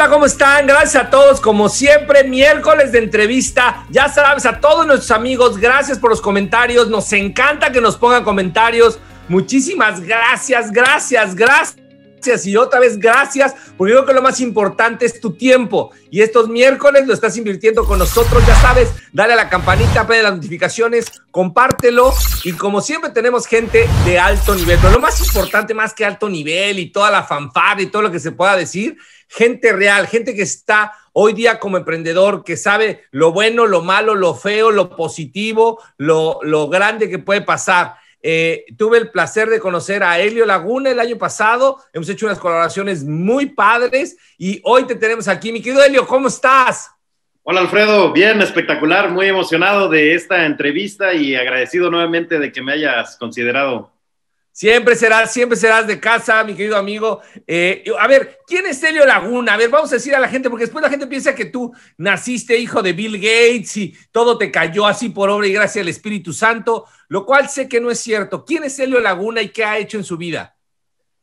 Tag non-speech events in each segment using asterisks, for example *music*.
hola, ¿cómo están? Gracias a todos, como siempre, miércoles de entrevista. Ya sabes, a todos nuestros amigos, gracias por los comentarios. Nos encanta que nos pongan comentarios. Muchísimas gracias, gracias, gracias gracias y otra vez gracias, porque yo creo que lo más importante es tu tiempo. Y estos miércoles lo estás invirtiendo con nosotros, ya sabes, dale a la campanita, pide las notificaciones, compártelo. Y como siempre tenemos gente de alto nivel, pero lo más importante, más que alto nivel y toda la fanfara y todo lo que se pueda decir, gente real, gente que está hoy día como emprendedor, que sabe lo bueno, lo malo, lo feo, lo positivo, lo, lo grande que puede pasar. Eh, tuve el placer de conocer a Elio Laguna el año pasado. Hemos hecho unas colaboraciones muy padres y hoy te tenemos aquí. Mi querido Elio, ¿cómo estás? Hola Alfredo, bien, espectacular, muy emocionado de esta entrevista y agradecido nuevamente de que me hayas considerado. Siempre serás, siempre serás de casa, mi querido amigo. Eh, a ver, ¿quién es Helio Laguna? A ver, vamos a decir a la gente, porque después la gente piensa que tú naciste hijo de Bill Gates y todo te cayó así por obra y gracia del Espíritu Santo, lo cual sé que no es cierto. ¿Quién es Helio Laguna y qué ha hecho en su vida?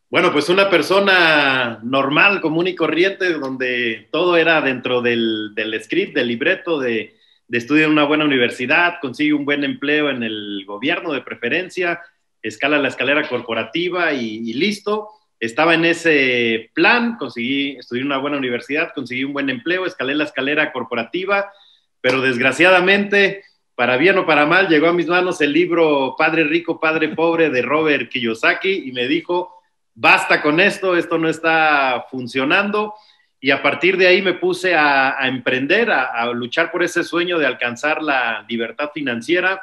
Bueno, pues una persona normal, común y corriente, donde todo era dentro del, script, del libreto, de, de estudiar en una buena universidad, consigue un buen empleo en el gobierno de preferencia escala la escalera corporativa y, listo. Estaba en ese plan, conseguí, estudié una buena universidad, conseguí un buen empleo, escalé la escalera corporativa, pero desgraciadamente, para bien o para mal, llegó a mis manos el libro Padre Rico, Padre Pobre de Robert Kiyosaki y me dijo, basta con esto, esto no está funcionando. Y a partir de ahí me puse a, emprender, a, luchar por ese sueño de alcanzar la libertad financiera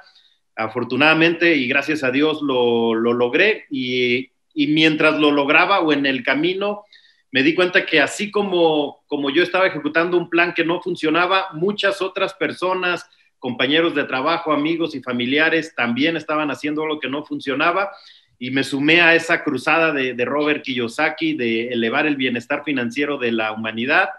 afortunadamente y gracias a Dios lo, lo logré y, y, mientras lo lograba o en el camino me di cuenta que así como, como yo estaba ejecutando un plan que no funcionaba, muchas otras personas, compañeros de trabajo, amigos y familiares también estaban haciendo lo que no funcionaba y me sumé a esa cruzada de, de Robert Kiyosaki de elevar el bienestar financiero de la humanidad.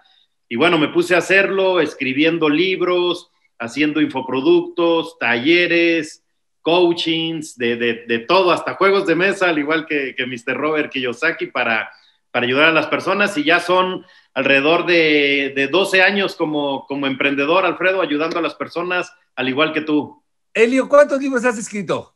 Y bueno, me puse a hacerlo escribiendo libros, haciendo infoproductos, talleres, coachings, de, de, de, todo, hasta juegos de mesa, al igual que, Mr. Robert Kiyosaki, para, para ayudar a las personas. Y ya son alrededor de, de 12 años como, como, emprendedor, Alfredo, ayudando a las personas, al igual que tú. Elio, ¿cuántos libros has escrito?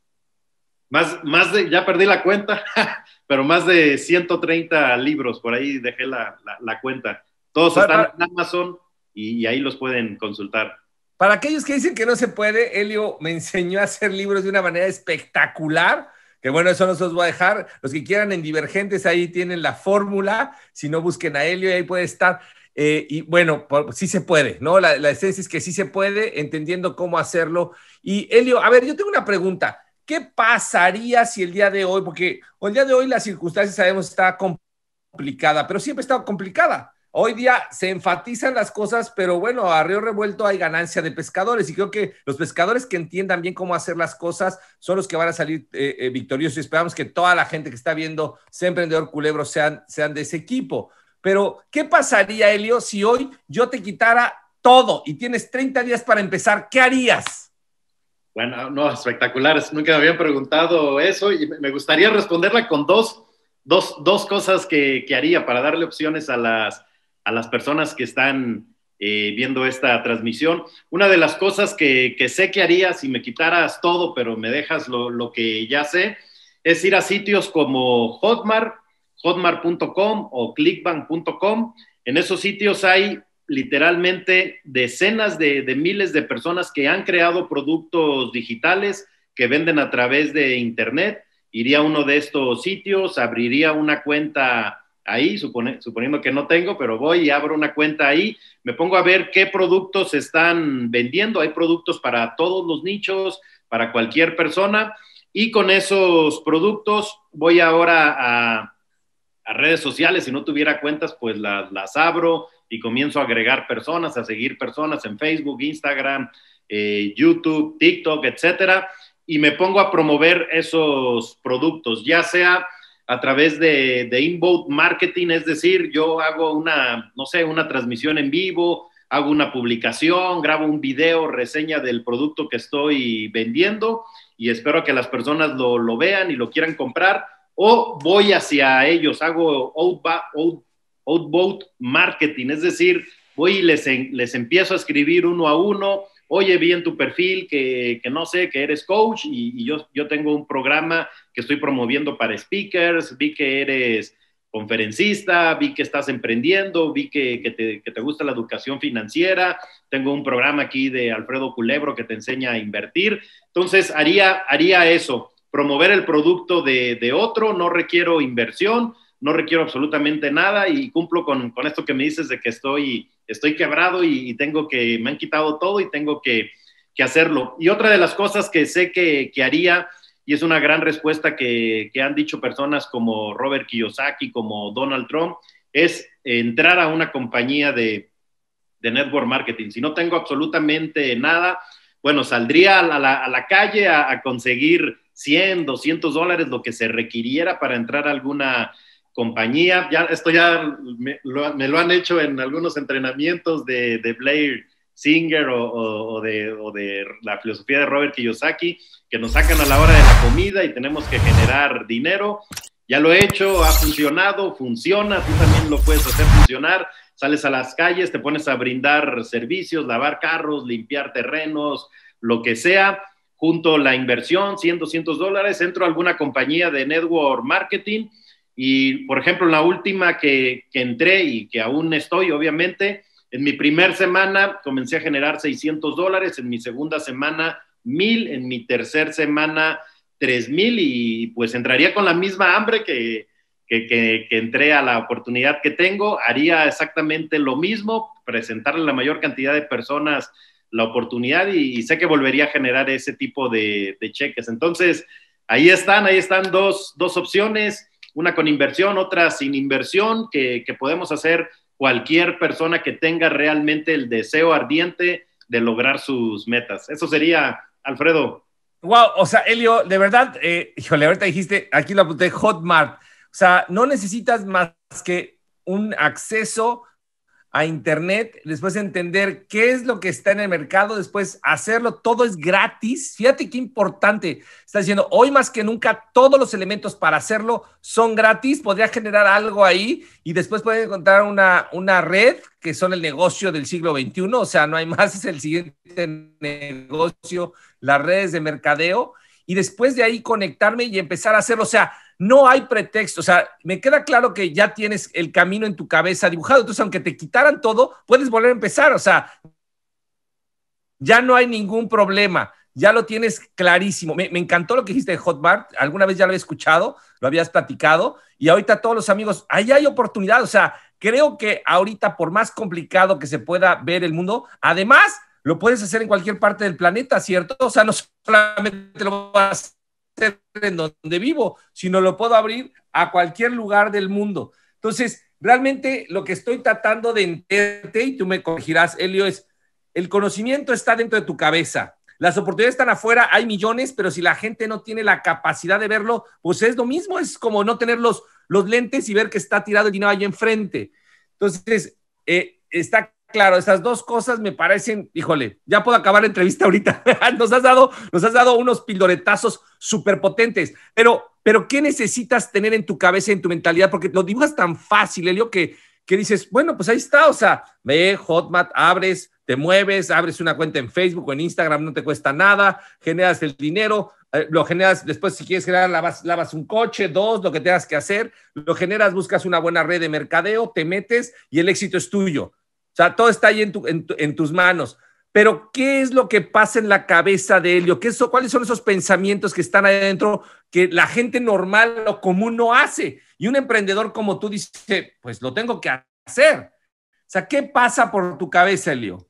Más, más de, ya perdí la cuenta, *laughs* pero más de 130 libros, por ahí dejé la, cuenta. Todos están en Amazon y ahí los pueden consultar. Para aquellos que dicen que no se puede, Helio me enseñó a hacer libros de una manera espectacular. Que bueno, eso no se los voy a dejar. Los que quieran en Divergentes, ahí tienen la fórmula. Si no, busquen a Helio ahí puede estar. Eh, y bueno, sí se puede, ¿no? La, esencia es que sí se puede, entendiendo cómo hacerlo. Y Helio, a ver, yo tengo una pregunta. ¿Qué pasaría si el día de hoy, porque el día de hoy las circunstancias sabemos, está complicada, pero siempre está complicada. Hoy día se enfatizan las cosas, pero bueno, a río revuelto hay ganancia de pescadores y creo que los pescadores que entiendan bien cómo hacer las cosas son los que van a salir eh, eh, victoriosos y esperamos que toda la gente que está viendo sea emprendedor culebro sean, sean de ese equipo. Pero, ¿qué pasaría, Elio, si hoy yo te quitara todo y tienes 30 días para empezar? ¿Qué harías? Bueno, no, espectacular. Nunca me habían preguntado eso y me gustaría responderla con dos, cosas que, que haría para darle opciones a las a las personas que están eh, viendo esta transmisión. Una de las cosas que, sé que haría si me quitaras todo, pero me dejas lo, que ya sé, es ir a sitios como Hotmart, hotmart.com o clickbank.com. En esos sitios hay literalmente decenas de, de, miles de personas que han creado productos digitales que venden a través de Internet. Iría a uno de estos sitios, abriría una cuenta ahí, suponiendo que no tengo, pero voy y abro una cuenta ahí, me pongo a ver qué productos están vendiendo, hay productos para todos los nichos, para cualquier persona, y con esos productos voy ahora a, redes sociales, si no tuviera cuentas, pues las, abro y comienzo a agregar personas, a seguir personas en Facebook, Instagram, eh, YouTube, TikTok, etcétera, y me pongo a promover esos productos, ya sea a través de, de inbound marketing, es decir, yo hago una, no sé, una transmisión en vivo, hago una publicación, grabo un video, reseña del producto que estoy vendiendo y espero que las personas lo, lo vean y lo quieran comprar o voy hacia ellos, hago outbound, outbound marketing, es decir, voy y les, les empiezo a escribir uno a uno, oye, vi en tu perfil que, no sé, que eres coach y, yo, yo tengo un programa que estoy promoviendo para speakers, vi que eres conferencista, vi que estás emprendiendo, vi que, te, gusta la educación financiera, tengo un programa aquí de Alfredo Culebro que te enseña a invertir. Entonces, haría, haría eso, promover el producto de, de otro, no requiero inversión, no requiero absolutamente nada y cumplo con, esto que me dices de que estoy, estoy quebrado y, tengo que, me han quitado todo y tengo que, hacerlo. Y otra de las cosas que sé que, haría, y es una gran respuesta que, han dicho personas como Robert Kiyosaki, como Donald Trump, es entrar a una compañía de, network marketing. Si no tengo absolutamente nada, bueno, saldría a la, calle a, a, conseguir 100, 200 dólares, lo que se requiriera para entrar a alguna compañía. Ya, esto ya me lo, han hecho en algunos entrenamientos de, de Blair Singer o, o, de, o, de, la filosofía de Robert Kiyosaki, que nos sacan a la hora de la comida y tenemos que generar dinero. Ya lo he hecho, ha funcionado, funciona, tú también lo puedes hacer funcionar. Sales a las calles, te pones a brindar servicios, lavar carros, limpiar terrenos, lo que sea. Junto la inversión, 100, 200 dólares, entro a alguna compañía de network marketing y, por ejemplo, la última que, que entré y que aún estoy, obviamente, en mi primera semana comencé a generar 600 dólares, en mi segunda semana 1000, en mi tercera semana 3000 y pues entraría con la misma hambre que, que, que, entré a la oportunidad que tengo, haría exactamente lo mismo, presentarle a la mayor cantidad de personas la oportunidad y, sé que volvería a generar ese tipo de, de, cheques. Entonces, ahí están, ahí están dos, dos opciones una con inversión, otra sin inversión, que, podemos hacer cualquier persona que tenga realmente el deseo ardiente de lograr sus metas. Eso sería, Alfredo. Wow, o sea, Elio, de verdad, eh, híjole, ahorita dijiste, aquí lo apunté, Hotmart. O sea, no necesitas más que un acceso a Internet, después entender qué es lo que está en el mercado, después hacerlo, todo es gratis. Fíjate qué importante. Está diciendo, hoy más que nunca todos los elementos para hacerlo son gratis, podría generar algo ahí y después puede encontrar una, una red que son el negocio del siglo XXI, o sea, no hay más, *laughs* es el siguiente negocio, las redes de mercadeo y después de ahí conectarme y empezar a hacerlo, o sea, no hay pretexto. O sea, me queda claro que ya tienes el camino en tu cabeza dibujado. Entonces, aunque te quitaran todo, puedes volver a empezar. O sea, ya no hay ningún problema. Ya lo tienes clarísimo. Me, encantó lo que dijiste de Hotmart. Alguna vez ya lo había escuchado, lo habías platicado. Y ahorita todos los amigos, ahí hay oportunidad. O sea, creo que ahorita, por más complicado que se pueda ver el mundo, además lo puedes hacer en cualquier parte del planeta, ¿cierto? O sea, no solamente lo vas en donde vivo, sino lo puedo abrir a cualquier lugar del mundo. Entonces, realmente lo que estoy tratando de entenderte, y tú me corregirás, Elio, es el conocimiento está dentro de tu cabeza. Las oportunidades están afuera, hay millones, pero si la gente no tiene la capacidad de verlo, pues es lo mismo, es como no tener los, lentes y ver que está tirado el dinero ahí enfrente. Entonces, eh, está claro, esas dos cosas me parecen, híjole, ya puedo acabar la entrevista ahorita. *laughs* nos has dado, nos has dado unos pildoretazos súper potentes, pero, pero ¿qué necesitas tener en tu cabeza, en tu mentalidad? Porque lo dibujas tan fácil, Elio, que, que dices, bueno, pues ahí está, o sea, ve Hotmart, abres, te mueves, abres una cuenta en Facebook o en Instagram, no te cuesta nada, generas el dinero, eh, lo generas, después si quieres generar, lavas, lavas, un coche, dos, lo que tengas que hacer, lo generas, buscas una buena red de mercadeo, te metes y el éxito es tuyo. O sea, todo está ahí en, tus manos. Pero, ¿qué es lo que pasa en la cabeza de Helio? ¿Qué ¿Cuáles son esos pensamientos que están ahí adentro que la gente normal o común no hace? Y un emprendedor como tú dice, pues lo tengo que hacer. O sea, ¿qué pasa por tu cabeza, Helio?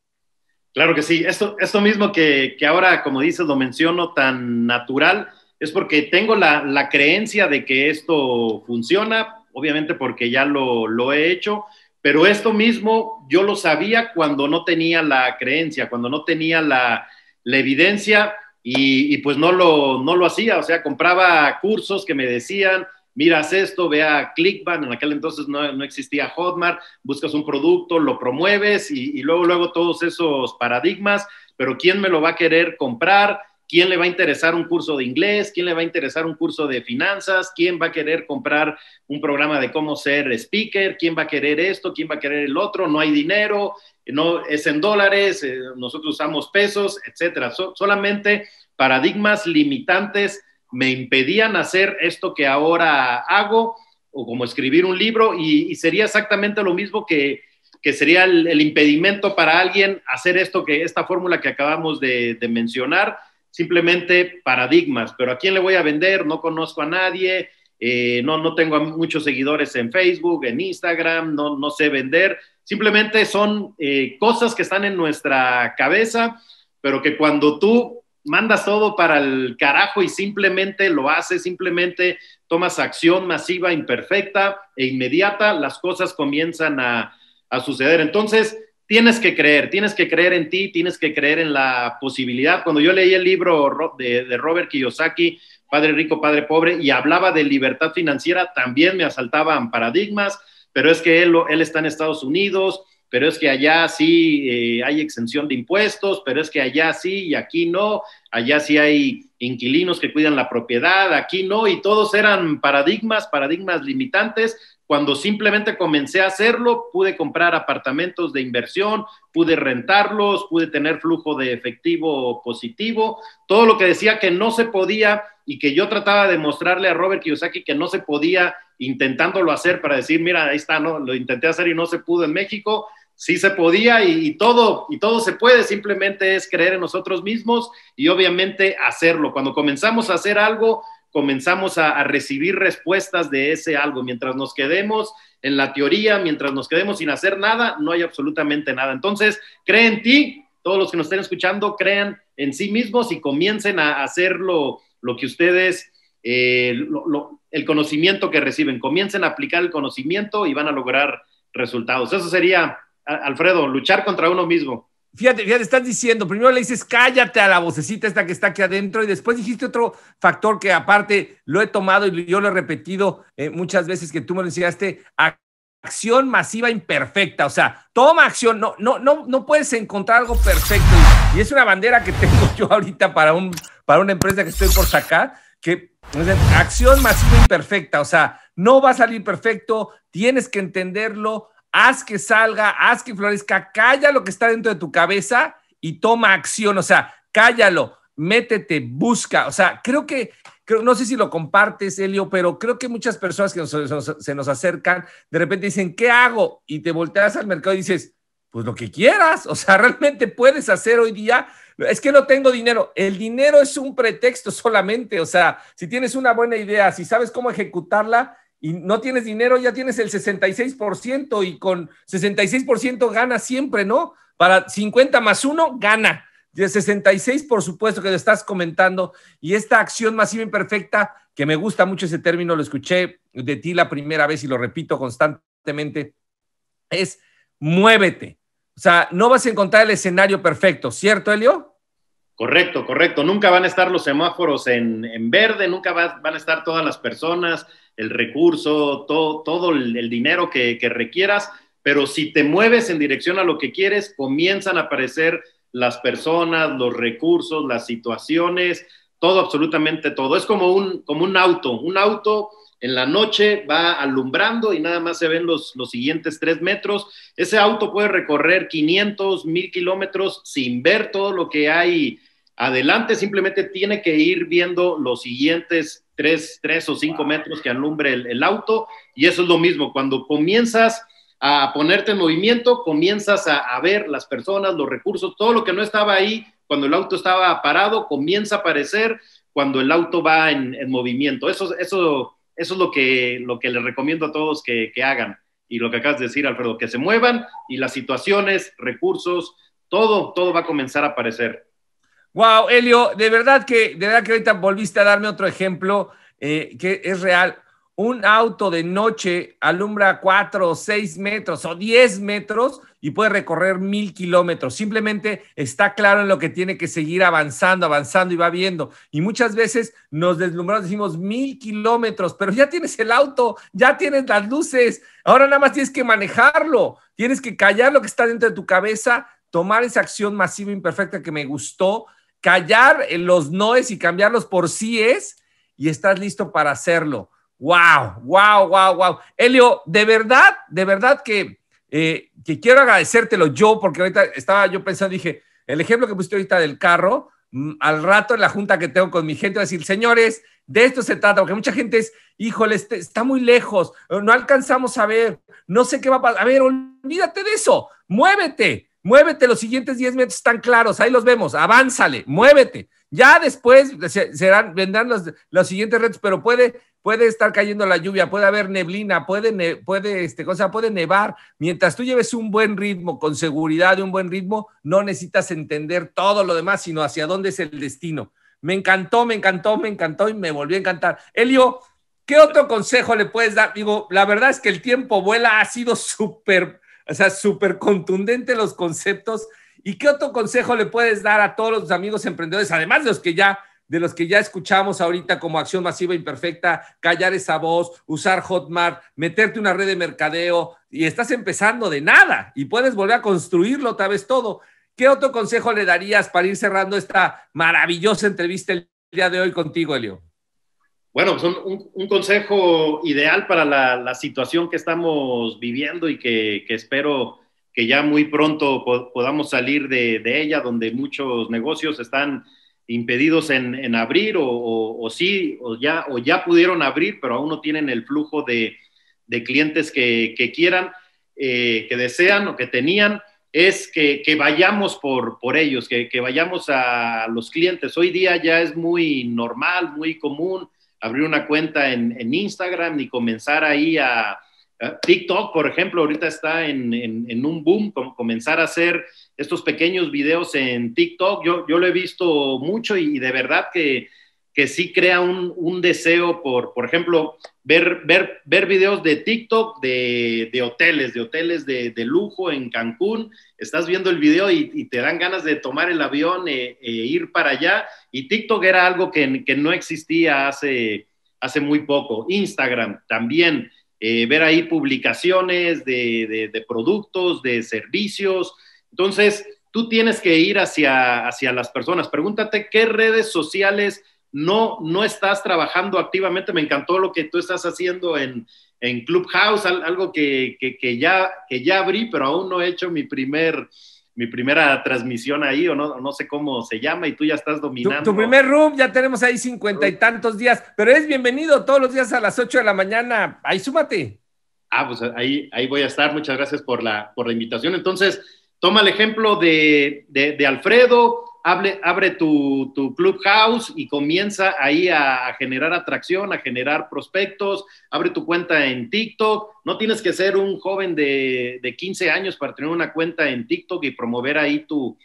Claro que sí. Esto, esto mismo que, ahora, como dices, lo menciono tan natural, es porque tengo la, creencia de que esto funciona, obviamente porque ya lo, lo he hecho pero esto mismo yo lo sabía cuando no tenía la creencia, cuando no tenía la, evidencia y, pues no lo, no lo hacía. O sea, compraba cursos que me decían, miras esto, vea Clickbank, en aquel entonces no, existía Hotmart, buscas un producto, lo promueves y, y, luego, luego todos esos paradigmas, pero ¿quién me lo va a querer comprar? ¿Quién le va a interesar un curso de inglés? ¿Quién le va a interesar un curso de finanzas? ¿Quién va a querer comprar un programa de cómo ser speaker? ¿Quién va a querer esto? ¿Quién va a querer el otro? No hay dinero, no es en dólares, eh, nosotros usamos pesos, etcétera. solamente paradigmas limitantes me impedían hacer esto que ahora hago o como escribir un libro y, sería exactamente lo mismo que, que sería el, impedimento para alguien hacer esto que esta fórmula que acabamos de, de mencionar simplemente paradigmas, pero ¿a quién le voy a vender? No conozco a nadie, eh, no, no tengo muchos seguidores en Facebook, en Instagram, no, no sé vender. Simplemente son eh, cosas que están en nuestra cabeza, pero que cuando tú mandas todo para el carajo y simplemente lo haces, simplemente tomas acción masiva, imperfecta e inmediata, las cosas comienzan a, a suceder. Entonces, tienes que creer, tienes que creer en ti, tienes que creer en la posibilidad. Cuando yo leí el libro de, Robert Kiyosaki, Padre Rico, Padre Pobre, y hablaba de libertad financiera, también me asaltaban paradigmas, pero es que él, está en Estados Unidos, pero es que allá sí eh, hay exención de impuestos, pero es que allá sí y aquí no, allá sí hay inquilinos que cuidan la propiedad, aquí no, y todos eran paradigmas, paradigmas limitantes cuando simplemente comencé a hacerlo, pude comprar apartamentos de inversión, pude rentarlos, pude tener flujo de efectivo positivo, todo lo que decía que no se podía y que yo trataba de mostrarle a Robert Kiyosaki que no se podía intentándolo hacer para decir, mira, ahí está, no, lo intenté hacer y no se pudo en México, sí se podía y, todo y todo se puede, simplemente es creer en nosotros mismos y obviamente hacerlo. Cuando comenzamos a hacer algo, comenzamos a, recibir respuestas de ese algo. Mientras nos quedemos en la teoría, mientras nos quedemos sin hacer nada, no hay absolutamente nada. Entonces, creen en ti, todos los que nos estén escuchando, crean en sí mismos y comiencen a hacer lo, que ustedes, eh, el conocimiento que reciben, comiencen a aplicar el conocimiento y van a lograr resultados. Eso sería, Alfredo, luchar contra uno mismo. Fíjate, fíjate, estás diciendo, primero le dices cállate a la vocecita esta que está aquí adentro y después dijiste otro factor que aparte lo he tomado y yo lo he repetido eh, muchas veces que tú me lo enseñaste, acción masiva imperfecta, o sea, toma acción, no, no, no, no puedes encontrar algo perfecto y, es una bandera que tengo *laughs* yo ahorita para, un, para una empresa que estoy por sacar, que acción masiva imperfecta, o sea, no va a salir perfecto, tienes que entenderlo, haz que salga, haz que florezca, calla lo que está dentro de tu cabeza y toma acción, o sea, cállalo, métete, busca, o sea, creo que, no sé si lo compartes, Elio, pero creo que muchas personas que se nos acercan, de repente dicen, ¿qué hago? Y te volteas al mercado y dices, pues lo que quieras, o sea, *laughs* realmente puedes hacer hoy día. Es que no tengo dinero. El dinero es un pretexto solamente. O sea, si tienes una buena idea, si sabes cómo ejecutarla, y no tienes dinero, ya tienes el 66% y con 66% gana siempre, ¿no? Para 50 más 1, gana. De 66, por supuesto, que lo estás comentando. Y esta acción masiva imperfecta, que me gusta mucho ese término, lo escuché de ti la primera vez y lo repito constantemente, es muévete. O sea, no vas a encontrar el escenario perfecto, ¿cierto, Elio? Correcto, correcto. Nunca van a estar los semáforos en, verde, nunca van a estar todas las personas, el recurso, todo, todo el, dinero que, que, requieras, pero si te mueves en dirección a lo que quieres, comienzan a aparecer las personas, los recursos, las situaciones, todo, absolutamente todo. Es como un, como un auto, un auto en la noche va alumbrando y nada más se ven los, los siguientes tres metros. Ese auto puede recorrer 500, 1000 kilómetros sin ver todo lo que hay adelante, simplemente tiene que ir viendo los siguientes tres, tres o cinco metros que alumbre el, auto y eso es lo mismo, cuando comienzas a ponerte en movimiento, comienzas a, ver las personas, los recursos, todo lo que no estaba ahí cuando el auto estaba parado, comienza a aparecer cuando el auto va en, movimiento. Eso, eso, eso es lo que, lo que les recomiendo a todos que, hagan. Y lo que acabas de decir, Alfredo, que se muevan y las situaciones, recursos, todo, todo va a comenzar a aparecer. Wow, Elio, de verdad que, de verdad que ahorita volviste a darme otro ejemplo eh, que es real. Un auto de noche alumbra cuatro, o seis metros o 10 metros y puede recorrer mil kilómetros. Simplemente está claro en lo que tiene que seguir avanzando, avanzando y va viendo. Y muchas veces nos deslumbramos, decimos mil kilómetros, pero ya tienes el auto, ya tienes las luces. Ahora nada más tienes que manejarlo, tienes que callar lo que está dentro de tu cabeza, tomar esa acción masiva imperfecta que me gustó callar los noes y cambiarlos por sí es y estás listo para hacerlo. ¡Wow! ¡Wow! ¡Wow! ¡Wow! Elio, de verdad, de verdad que, eh, que quiero agradecértelo yo, porque ahorita estaba yo pensando, dije, el ejemplo que pusiste ahorita del carro, mm, al rato en la junta que tengo con mi gente, voy a decir, señores, de esto se trata, porque mucha gente es, híjole, este, está muy lejos, no alcanzamos a ver, no sé qué va a pasar. A ver, olvídate de eso, muévete, Muévete los siguientes 10 metros, están claros, ahí los vemos, avánzale, muévete. Ya después serán, vendrán los, siguientes retos, pero puede, puede estar cayendo la lluvia, puede haber neblina, puede, puede, este, puede nevar. Mientras tú lleves un buen ritmo, con seguridad y un buen ritmo, no necesitas entender todo lo demás, sino hacia dónde es el destino. Me encantó, me encantó, me encantó y me volvió a encantar. Elio, ¿qué otro consejo le puedes dar? Digo, la verdad es que el tiempo vuela, ha sido súper o sea, súper contundente los conceptos. ¿Y qué otro consejo le puedes dar a todos los amigos emprendedores, además de los que ya de los que ya escuchamos ahorita como acción masiva imperfecta, callar esa voz, usar Hotmart, meterte una red de mercadeo y estás empezando de nada y puedes volver a construirlo otra vez todo. ¿Qué otro consejo le darías para ir cerrando esta maravillosa entrevista el día de hoy contigo, Elio? Bueno, pues un, consejo ideal para la, situación que estamos viviendo y que, espero que ya muy pronto podamos salir de, ella, donde muchos negocios están impedidos en, abrir o, sí, o ya, o ya pudieron abrir, pero aún no tienen el flujo de, clientes que, quieran, eh, que desean o que tenían, es que, vayamos por, ellos, que vayamos a los clientes. Hoy día ya es muy normal, muy común abrir una cuenta en, en Instagram y comenzar ahí a, TikTok, por ejemplo, ahorita está en, un boom, comenzar a hacer estos pequeños videos en TikTok. Yo, yo lo he visto mucho y de verdad que que sí crea un, deseo por, por ejemplo, ver, ver, ver videos de TikTok de, hoteles, de hoteles de, lujo en Cancún. Estás viendo el video y, te dan ganas de tomar el avión e, e, ir para allá. Y TikTok era algo que, no existía hace, hace muy poco. Instagram también. Eh, ver ahí publicaciones de, productos, de servicios. Entonces, tú tienes que ir hacia, hacia las personas. Pregúntate qué redes sociales no, no estás trabajando activamente. Me encantó lo que tú estás haciendo en, Clubhouse, algo que, ya, que ya abrí, pero aún no he hecho mi primer mi primera transmisión ahí, o no, no sé cómo se llama, y tú ya estás dominando. Tu, primer room, ya tenemos ahí cincuenta y tantos días, pero es bienvenido todos los días a las ocho de la mañana, ahí súmate. Ah, pues ahí, ahí voy a estar, muchas gracias por la, por la invitación. Entonces, toma el ejemplo de Alfredo, Abre, tu, clubhouse y comienza ahí a, generar atracción, a generar prospectos, abre tu cuenta en TikTok. No tienes que ser un joven de, 15 años para tener una cuenta en TikTok y promover ahí tu,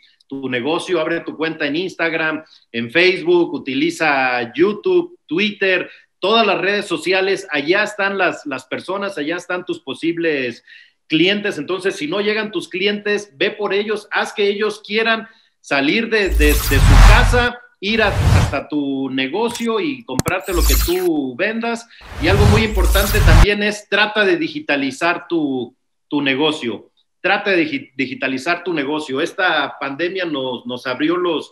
negocio, abre tu cuenta en Instagram, en Facebook, utiliza YouTube, Twitter, todas las redes sociales, allá están las, personas, allá están tus posibles clientes. Entonces, si no llegan tus clientes, ve por ellos, haz que ellos quieran salir desde tu su casa, ir hasta tu negocio y comprarte lo que tú vendas. Y algo muy importante también es trata de digitalizar tu, negocio. Trata de digitalizar tu negocio. Esta pandemia nos, nos abrió los,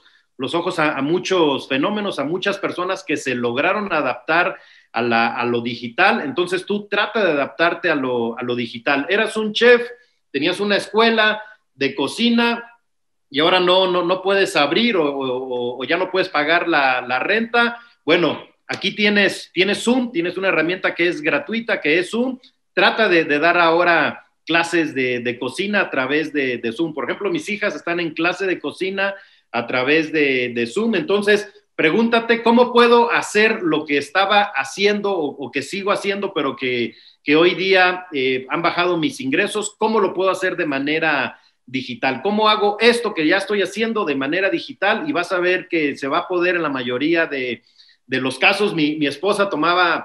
ojos a, muchos fenómenos, a muchas personas que se lograron adaptar a, lo digital. Entonces tú trata de adaptarte a lo, a lo digital. Eras un chef, tenías una escuela de cocina, y ahora no, no, no puedes abrir o, ya no puedes pagar la, renta. Bueno, aquí tienes, tienes Zoom, tienes una herramienta que es gratuita, que es Zoom. Trata de, dar ahora clases de, cocina a través de, Zoom. Por ejemplo, mis hijas están en clase de cocina a través de, Zoom. Entonces, pregúntate cómo puedo hacer lo que estaba haciendo o, que sigo haciendo, pero que, hoy día eh, han bajado mis ingresos, cómo lo puedo hacer de manera digital. ¿Cómo hago esto que ya estoy haciendo de manera digital? Y vas a ver que se va a poder en la mayoría de, los casos. Mi, esposa tomaba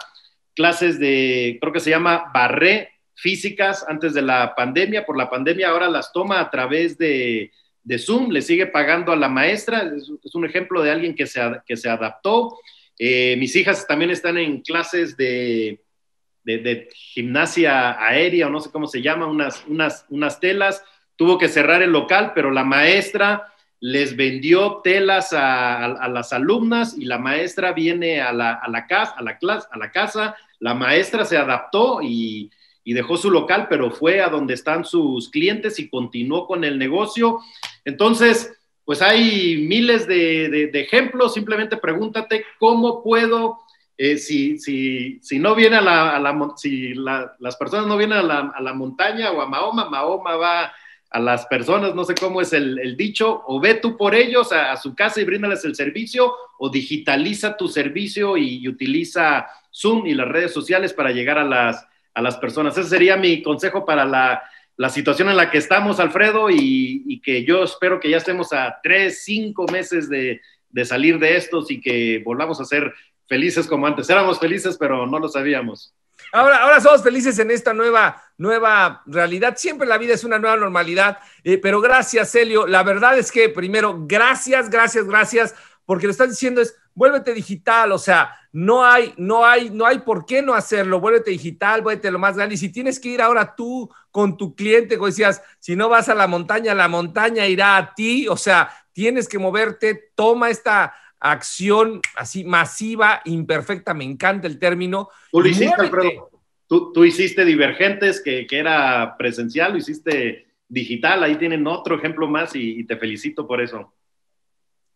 clases de, creo que se llama barré físicas antes de la pandemia. Por la pandemia ahora las toma a través de, Zoom, le sigue pagando a la maestra. Es, un ejemplo de alguien que se, que se adaptó. Eh, mis hijas también están en clases de, gimnasia aérea o no sé cómo se llama, unas, unas, unas telas tuvo que cerrar el local, pero la maestra les vendió telas a, las alumnas y la maestra viene a la, a la, casa, a, la clase, a la casa, la maestra se adaptó y, dejó su local, pero fue a donde están sus clientes y continuó con el negocio. Entonces, pues hay miles de, ejemplos, simplemente pregúntate cómo puedo, eh, si, no viene a la, si las personas no vienen a la, a la montaña o a Mahoma, Mahoma va a las personas, no sé cómo es el, dicho, o ve tú por ellos a, su casa y bríndales el servicio, o digitaliza tu servicio y, utiliza Zoom y las redes sociales para llegar a las, a las personas. Ese sería mi consejo para la, situación en la que estamos, Alfredo, y, que yo espero que ya estemos a tres, cinco meses de, de salir de estos y que volvamos a ser felices como antes. Éramos felices, pero no lo sabíamos. Ahora, ahora somos felices en esta nueva nueva realidad. Siempre la vida es una nueva normalidad, eh, pero gracias, Celio. La verdad es que primero, gracias, gracias, gracias, porque lo estás diciendo es, vuélvete digital, o sea, no hay, no hay, no hay por qué no hacerlo, vuélvete digital, vuélvete lo más grande. Y si tienes que ir ahora tú con tu cliente, como decías, si no vas a la montaña, la montaña irá a ti, o sea, tienes que moverte, toma esta acción así masiva, imperfecta, me encanta el término. Tú, hiciste Divergentes, que, era presencial, lo hiciste digital, ahí tienen otro ejemplo más y, te felicito por eso.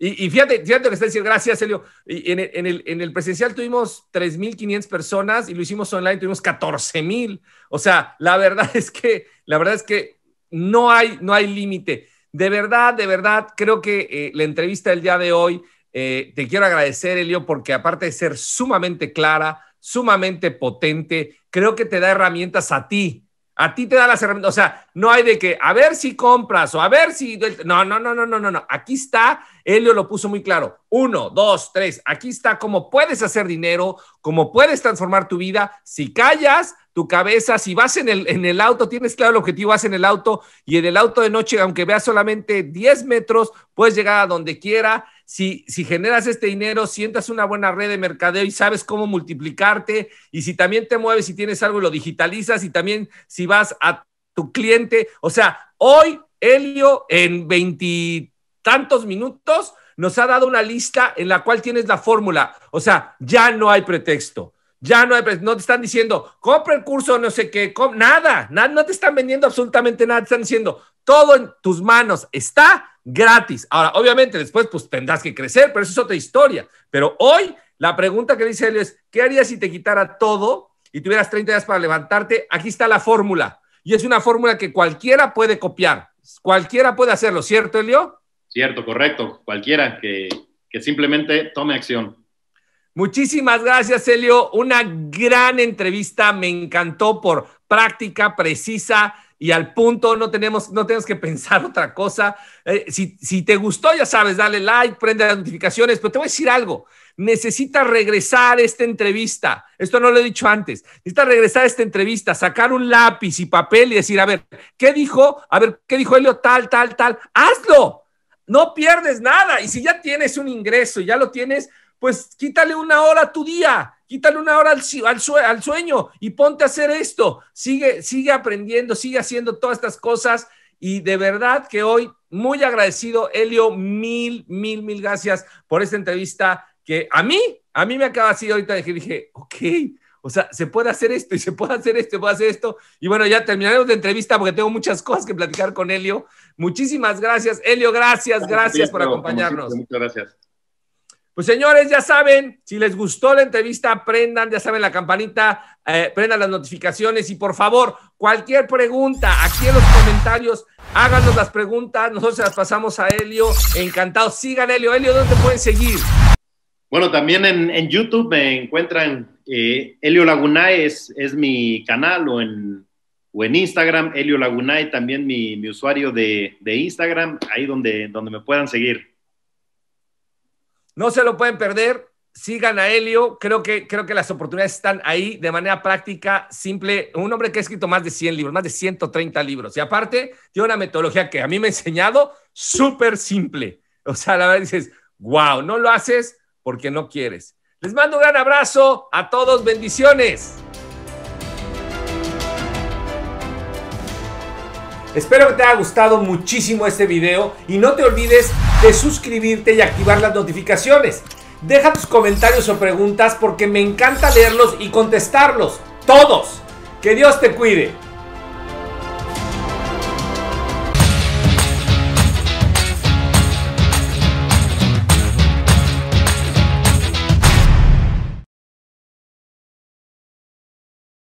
Y, fíjate, fíjate lo que está diciendo, gracias, Elio. en, el, presencial tuvimos 3.500 personas y lo hicimos online, tuvimos 14.000. O sea, la verdad *laughs* es que, la verdad es que no hay, no hay límite. De verdad, de verdad, creo que eh, la entrevista del día de hoy, eh, te quiero agradecer, Elio, porque aparte de ser sumamente clara, sumamente potente, creo que te da herramientas a ti. A ti te da las herramientas. O sea, no hay de que a ver si compras o a ver si. No, no, no, no, no, no, no. Aquí está, Helio lo puso muy claro. Uno, dos, tres. Aquí está cómo puedes hacer dinero, cómo puedes transformar tu vida. Si callas tu cabeza, si vas en el, en el auto, tienes claro el objetivo, vas en el auto y en el auto de noche, aunque veas solamente 10 metros, puedes llegar a donde quiera si, generas este dinero, sientas una buena red de mercadeo y sabes cómo multiplicarte, y si también te mueves y tienes algo lo digitalizas, y también si vas a tu cliente, o sea, hoy Helio en veintitantos minutos nos ha dado una lista en la cual tienes la fórmula, o sea, ya no hay pretexto. Ya no, hay, no te están diciendo, compra el curso, no sé qué, nada, nada, no te están vendiendo absolutamente nada, te están diciendo, todo en tus manos está gratis. Ahora, obviamente después pues tendrás que crecer, pero eso es otra historia. Pero hoy la pregunta que dice Elio es, ¿qué harías si te quitara todo y tuvieras 30 días para levantarte? Aquí está la fórmula. Y es una fórmula que cualquiera puede copiar. Cualquiera puede hacerlo, ¿cierto, Elio? Cierto, correcto. Cualquiera que, que simplemente tome acción. Muchísimas gracias, Elio. Una gran entrevista. Me encantó por práctica, precisa y al punto, no tenemos, no tenemos que pensar otra cosa. Eh, si, si, te gustó, ya sabes, dale like, prende las notificaciones, pero te voy a decir algo. Necesitas regresar esta entrevista. Esto no lo he dicho antes. Necesitas regresar a esta entrevista, sacar un lápiz y papel y decir, a ver, ¿qué dijo? A ver, ¿qué dijo Elio? Tal, tal, tal. Hazlo. No pierdes nada. Y si ya tienes un ingreso, ya lo tienes, pues quítale una hora a tu día quítale una hora al, sueño y ponte a hacer esto. Sigue, sigue aprendiendo, sigue haciendo todas estas cosas. Y de verdad que hoy, muy agradecido, Helio, mil, mil, mil gracias por esta entrevista que a mí, a mí me acaba así ahorita dije, ok, o sea, se puede hacer esto y se puede hacer esto y puede hacer esto. Y bueno, ya terminaremos la entrevista porque tengo muchas cosas que platicar con Helio. Muchísimas gracias, Helio. gracias, gracias por acompañarnos. Muchas gracias. Pues señores, ya saben, si les gustó la entrevista, prendan, ya saben, la campanita, eh, prendan las notificaciones y por favor, cualquier pregunta aquí en los comentarios, háganos las preguntas, nosotros las pasamos a Helio, Encantado. sigan Helio, Helio, ¿dónde pueden seguir? Bueno, también en, YouTube me encuentran eh, Elio Lagunay, es, es, mi canal, o en, en Instagram, Helio Lagunay, también mi, usuario de, de, Instagram, ahí donde, donde me puedan seguir. No se lo pueden perder. Sigan a Helio. Creo que, creo que las oportunidades están ahí de manera práctica, simple. Un hombre que ha escrito más de 100 libros, más de 130 libros. Y aparte, tiene una metodología que a mí me ha enseñado súper simple. O sea, la verdad dices, wow, no lo haces porque no quieres. Les mando un gran abrazo a todos. Bendiciones. Espero que te haya gustado muchísimo este video y no te olvides de suscribirte y activar las notificaciones. Deja tus comentarios o preguntas porque me encanta leerlos y contestarlos. Todos. Que Dios te cuide.